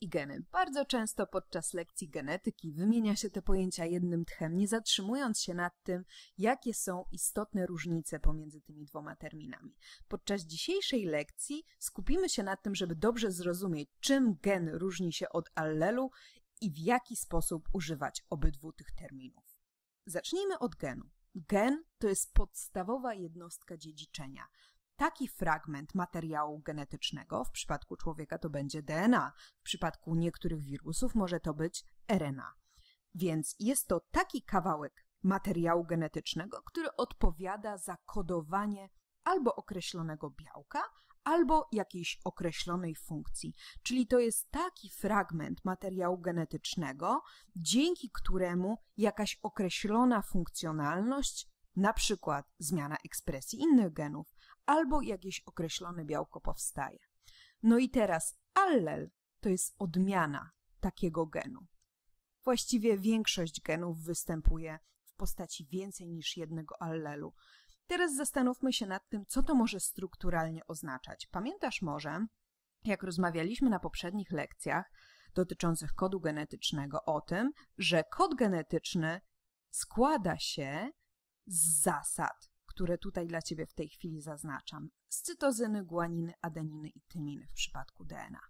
i geny. Bardzo często podczas lekcji genetyki wymienia się te pojęcia jednym tchem, nie zatrzymując się nad tym, jakie są istotne różnice pomiędzy tymi dwoma terminami. Podczas dzisiejszej lekcji skupimy się na tym, żeby dobrze zrozumieć, czym gen różni się od allelu i w jaki sposób używać obydwu tych terminów. Zacznijmy od genu. Gen to jest podstawowa jednostka dziedziczenia taki fragment materiału genetycznego, w przypadku człowieka to będzie DNA, w przypadku niektórych wirusów może to być RNA. Więc jest to taki kawałek materiału genetycznego, który odpowiada za kodowanie albo określonego białka, albo jakiejś określonej funkcji. Czyli to jest taki fragment materiału genetycznego, dzięki któremu jakaś określona funkcjonalność, na przykład zmiana ekspresji innych genów, albo jakieś określone białko powstaje. No i teraz allel to jest odmiana takiego genu. Właściwie większość genów występuje w postaci więcej niż jednego allelu. Teraz zastanówmy się nad tym, co to może strukturalnie oznaczać. Pamiętasz może, jak rozmawialiśmy na poprzednich lekcjach dotyczących kodu genetycznego o tym, że kod genetyczny składa się z zasad, które tutaj dla Ciebie w tej chwili zaznaczam. Z cytozyny, guaniny, adeniny i tyminy w przypadku DNA.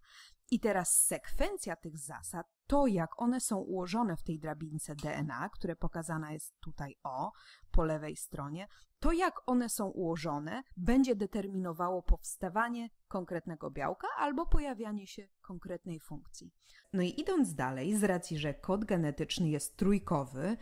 I teraz sekwencja tych zasad, to jak one są ułożone w tej drabince DNA, które pokazana jest tutaj o, po lewej stronie, to jak one są ułożone, będzie determinowało powstawanie konkretnego białka albo pojawianie się konkretnej funkcji. No i idąc dalej, z racji, że kod genetyczny jest trójkowy,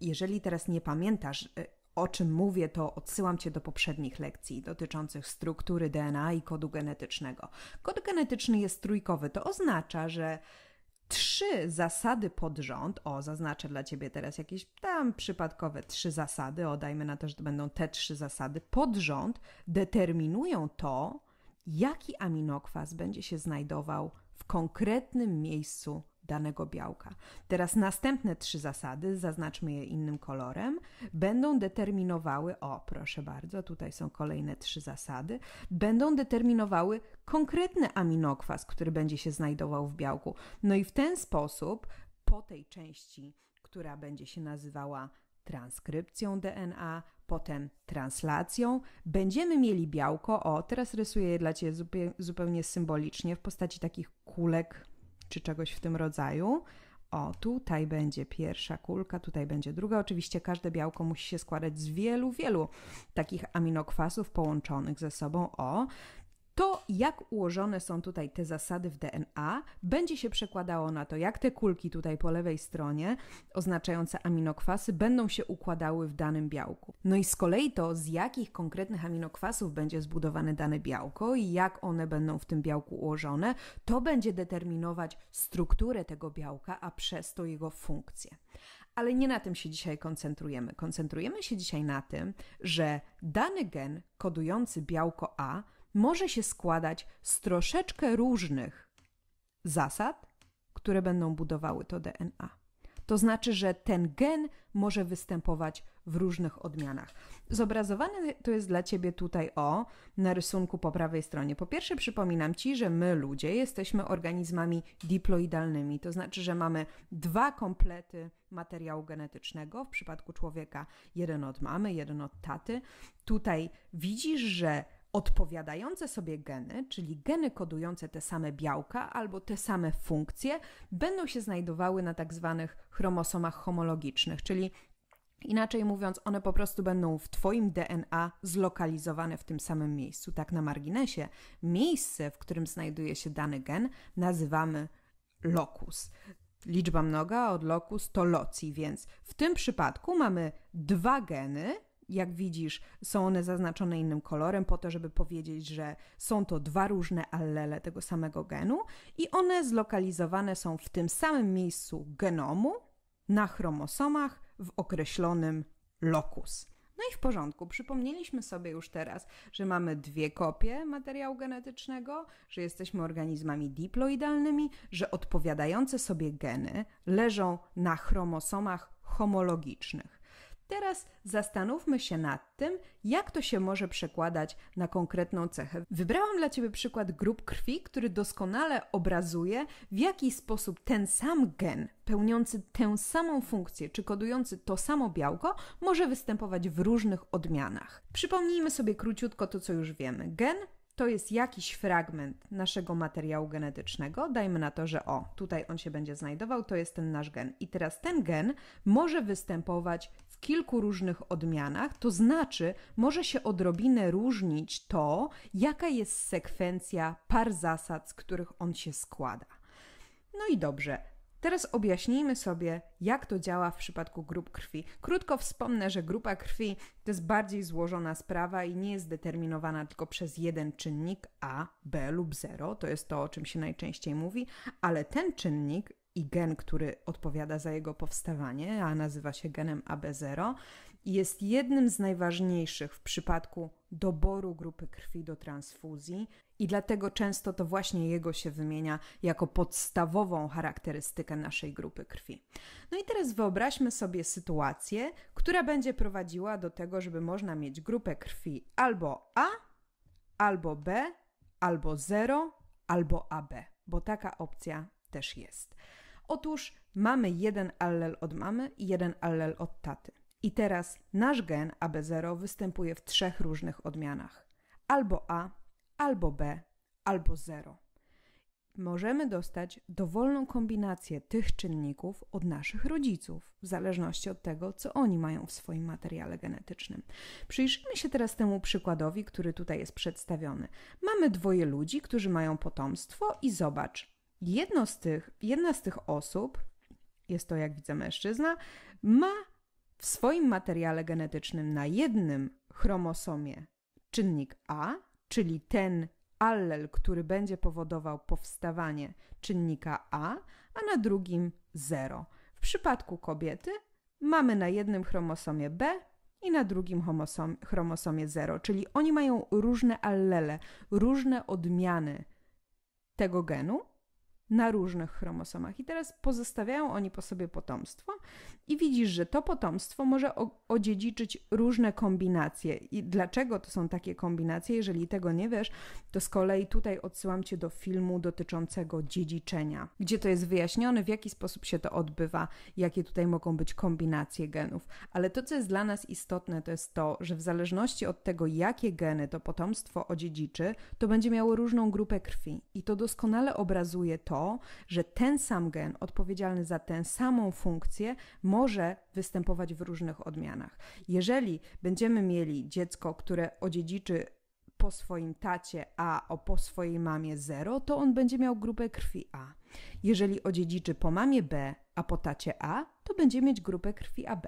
jeżeli teraz nie pamiętasz, y, o czym mówię, to odsyłam Cię do poprzednich lekcji dotyczących struktury DNA i kodu genetycznego. Kod genetyczny jest trójkowy, to oznacza, że trzy zasady pod rząd, o, zaznaczę dla Ciebie teraz jakieś tam przypadkowe trzy zasady, o, dajmy na to, że to będą te trzy zasady pod rząd, determinują to, jaki aminokwas będzie się znajdował w konkretnym miejscu danego białka. Teraz następne trzy zasady, zaznaczmy je innym kolorem, będą determinowały, o proszę bardzo, tutaj są kolejne trzy zasady, będą determinowały konkretny aminokwas, który będzie się znajdował w białku. No i w ten sposób po tej części, która będzie się nazywała transkrypcją DNA, potem translacją, będziemy mieli białko, o teraz rysuję je dla Ciebie zupełnie symbolicznie w postaci takich kulek czy czegoś w tym rodzaju. O, tutaj będzie pierwsza kulka, tutaj będzie druga. Oczywiście każde białko musi się składać z wielu, wielu takich aminokwasów połączonych ze sobą. O, jak ułożone są tutaj te zasady w DNA, będzie się przekładało na to, jak te kulki tutaj po lewej stronie, oznaczające aminokwasy, będą się układały w danym białku. No i z kolei to, z jakich konkretnych aminokwasów będzie zbudowane dane białko i jak one będą w tym białku ułożone, to będzie determinować strukturę tego białka, a przez to jego funkcję. Ale nie na tym się dzisiaj koncentrujemy. Koncentrujemy się dzisiaj na tym, że dany gen kodujący białko A może się składać z troszeczkę różnych zasad, które będą budowały to DNA. To znaczy, że ten gen może występować w różnych odmianach. Zobrazowane to jest dla Ciebie tutaj o, na rysunku po prawej stronie. Po pierwsze, przypominam Ci, że my ludzie jesteśmy organizmami diploidalnymi, to znaczy, że mamy dwa komplety materiału genetycznego, w przypadku człowieka jeden od mamy, jeden od taty. Tutaj widzisz, że Odpowiadające sobie geny, czyli geny kodujące te same białka albo te same funkcje, będą się znajdowały na tak zwanych chromosomach homologicznych, czyli Inaczej mówiąc, one po prostu będą w Twoim DNA zlokalizowane w tym samym miejscu. Tak na marginesie, miejsce, w którym znajduje się dany gen, nazywamy lokus. Liczba mnoga od lokus to loci, więc w tym przypadku mamy dwa geny, jak widzisz, są one zaznaczone innym kolorem po to, żeby powiedzieć, że są to dwa różne allele tego samego genu i one zlokalizowane są w tym samym miejscu genomu na chromosomach w określonym lokus. No i w porządku, przypomnieliśmy sobie już teraz, że mamy dwie kopie materiału genetycznego, że jesteśmy organizmami diploidalnymi, że odpowiadające sobie geny leżą na chromosomach homologicznych. Teraz zastanówmy się nad tym, jak to się może przekładać na konkretną cechę. Wybrałam dla Ciebie przykład grup krwi, który doskonale obrazuje, w jaki sposób ten sam gen pełniący tę samą funkcję czy kodujący to samo białko może występować w różnych odmianach. Przypomnijmy sobie króciutko to, co już wiemy. Gen to jest jakiś fragment naszego materiału genetycznego. Dajmy na to, że o, tutaj on się będzie znajdował, to jest ten nasz gen. I teraz ten gen może występować kilku różnych odmianach, to znaczy może się odrobinę różnić to, jaka jest sekwencja par zasad, z których on się składa. No i dobrze, Teraz objaśnijmy sobie, jak to działa w przypadku grup krwi. Krótko wspomnę, że grupa krwi to jest bardziej złożona sprawa i nie jest determinowana tylko przez jeden czynnik A, B lub 0. To jest to, o czym się najczęściej mówi, ale ten czynnik i gen, który odpowiada za jego powstawanie, a nazywa się genem AB0, jest jednym z najważniejszych w przypadku doboru grupy krwi do transfuzji i dlatego często to właśnie jego się wymienia jako podstawową charakterystykę naszej grupy krwi. No i teraz wyobraźmy sobie sytuację, która będzie prowadziła do tego, żeby można mieć grupę krwi albo A, albo B, albo 0, albo AB, bo taka opcja też jest. Otóż mamy jeden allel od mamy i jeden allel od taty. I teraz nasz gen AB0 występuje w trzech różnych odmianach: albo A, albo B, albo 0. Możemy dostać dowolną kombinację tych czynników od naszych rodziców, w zależności od tego, co oni mają w swoim materiale genetycznym. Przyjrzyjmy się teraz temu przykładowi, który tutaj jest przedstawiony. Mamy dwoje ludzi, którzy mają potomstwo, i zobacz, Jedno z tych, jedna z tych osób, jest to jak widzę mężczyzna, ma w swoim materiale genetycznym na jednym chromosomie czynnik A, czyli ten allel, który będzie powodował powstawanie czynnika A, a na drugim 0. W przypadku kobiety mamy na jednym chromosomie B i na drugim homosom, chromosomie 0, czyli oni mają różne allele, różne odmiany tego genu, na różnych chromosomach. I teraz pozostawiają oni po sobie potomstwo i widzisz, że to potomstwo może odziedziczyć różne kombinacje. I dlaczego to są takie kombinacje? Jeżeli tego nie wiesz, to z kolei tutaj odsyłam cię do filmu dotyczącego dziedziczenia, gdzie to jest wyjaśnione, w jaki sposób się to odbywa, jakie tutaj mogą być kombinacje genów. Ale to, co jest dla nas istotne, to jest to, że w zależności od tego, jakie geny to potomstwo odziedziczy, to będzie miało różną grupę krwi. I to doskonale obrazuje to, że ten sam gen odpowiedzialny za tę samą funkcję może występować w różnych odmianach. Jeżeli będziemy mieli dziecko, które odziedziczy po swoim tacie A, o po swojej mamie 0, to on będzie miał grupę krwi A. Jeżeli odziedziczy po mamie B, a po tacie A, to będzie mieć grupę krwi AB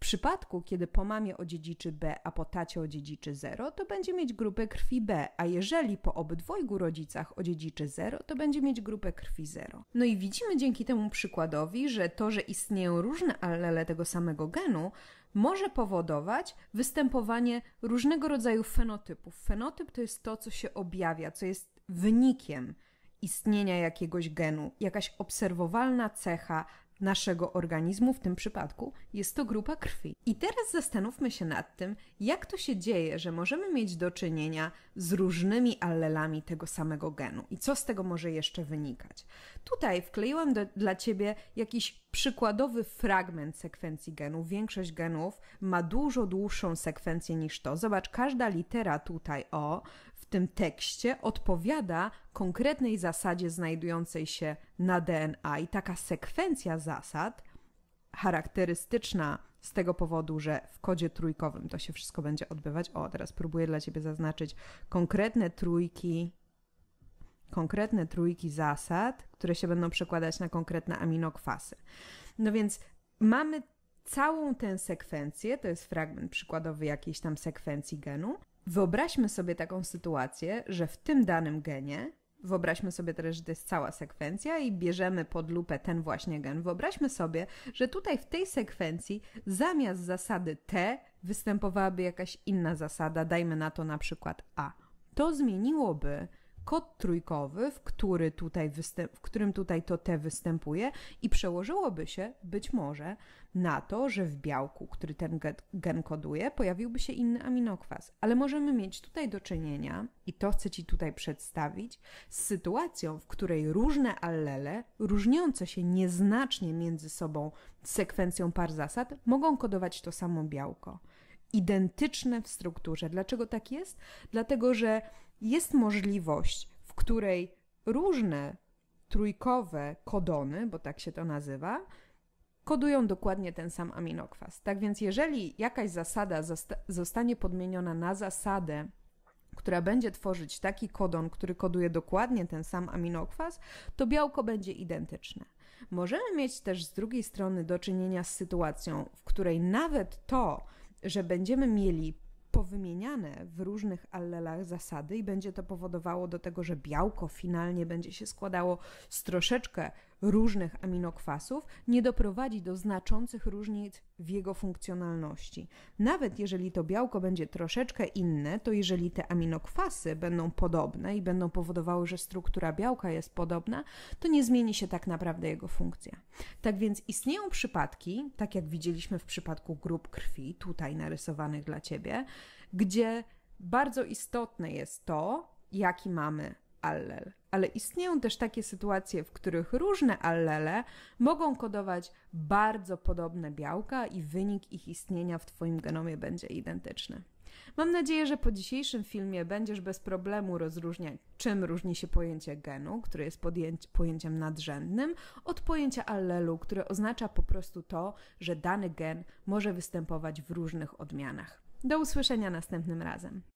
przypadku, kiedy po mamie odziedziczy B, a po tacie odziedziczy 0, to będzie mieć grupę krwi B, a jeżeli po obydwojgu rodzicach odziedziczy 0, to będzie mieć grupę krwi 0. No i widzimy dzięki temu przykładowi, że to, że istnieją różne allele tego samego genu, może powodować występowanie różnego rodzaju fenotypów. Fenotyp to jest to, co się objawia, co jest wynikiem istnienia jakiegoś genu, jakaś obserwowalna cecha naszego organizmu, w tym przypadku jest to grupa krwi. I teraz zastanówmy się nad tym, jak to się dzieje, że możemy mieć do czynienia z różnymi allelami tego samego genu i co z tego może jeszcze wynikać. Tutaj wkleiłam do, dla Ciebie jakiś przykładowy fragment sekwencji genów. Większość genów ma dużo dłuższą sekwencję niż to. Zobacz, każda litera tutaj o w tym tekście odpowiada konkretnej zasadzie znajdującej się na DNA i taka sekwencja zasad charakterystyczna z tego powodu, że w kodzie trójkowym to się wszystko będzie odbywać. O, teraz próbuję dla ciebie zaznaczyć konkretne trójki konkretne trójki zasad, które się będą przekładać na konkretne aminokwasy. No więc mamy całą tę sekwencję, to jest fragment przykładowy jakiejś tam sekwencji genu. Wyobraźmy sobie taką sytuację, że w tym danym genie Wyobraźmy sobie teraz, że to jest cała sekwencja i bierzemy pod lupę ten właśnie gen. Wyobraźmy sobie, że tutaj w tej sekwencji zamiast zasady T występowałaby jakaś inna zasada, dajmy na to na przykład A. To zmieniłoby kod trójkowy, w, który tutaj występ, w którym tutaj to T występuje i przełożyłoby się być może na to, że w białku, który ten gen koduje, pojawiłby się inny aminokwas. Ale możemy mieć tutaj do czynienia, i to chcę Ci tutaj przedstawić, z sytuacją, w której różne allele, różniące się nieznacznie między sobą sekwencją par zasad, mogą kodować to samo białko. Identyczne w strukturze. Dlaczego tak jest? Dlatego, że jest możliwość, w której różne trójkowe kodony, bo tak się to nazywa, kodują dokładnie ten sam aminokwas. Tak więc, jeżeli jakaś zasada zosta zostanie podmieniona na zasadę, która będzie tworzyć taki kodon, który koduje dokładnie ten sam aminokwas, to białko będzie identyczne. Możemy mieć też z drugiej strony do czynienia z sytuacją, w której nawet to, że będziemy mieli powymieniane w różnych allelach zasady i będzie to powodowało do tego, że białko finalnie będzie się składało z troszeczkę różnych aminokwasów nie doprowadzi do znaczących różnic w jego funkcjonalności. Nawet jeżeli to białko będzie troszeczkę inne, to jeżeli te aminokwasy będą podobne i będą powodowały, że struktura białka jest podobna, to nie zmieni się tak naprawdę jego funkcja. Tak więc istnieją przypadki, tak jak widzieliśmy w przypadku grup krwi, tutaj narysowanych dla ciebie, gdzie bardzo istotne jest to, jaki mamy allel. Ale istnieją też takie sytuacje, w których różne allele mogą kodować bardzo podobne białka i wynik ich istnienia w Twoim genomie będzie identyczny. Mam nadzieję, że po dzisiejszym filmie będziesz bez problemu rozróżniać, czym różni się pojęcie genu, które jest pojęciem nadrzędnym, od pojęcia allelu, które oznacza po prostu to, że dany gen może występować w różnych odmianach. Do usłyszenia następnym razem.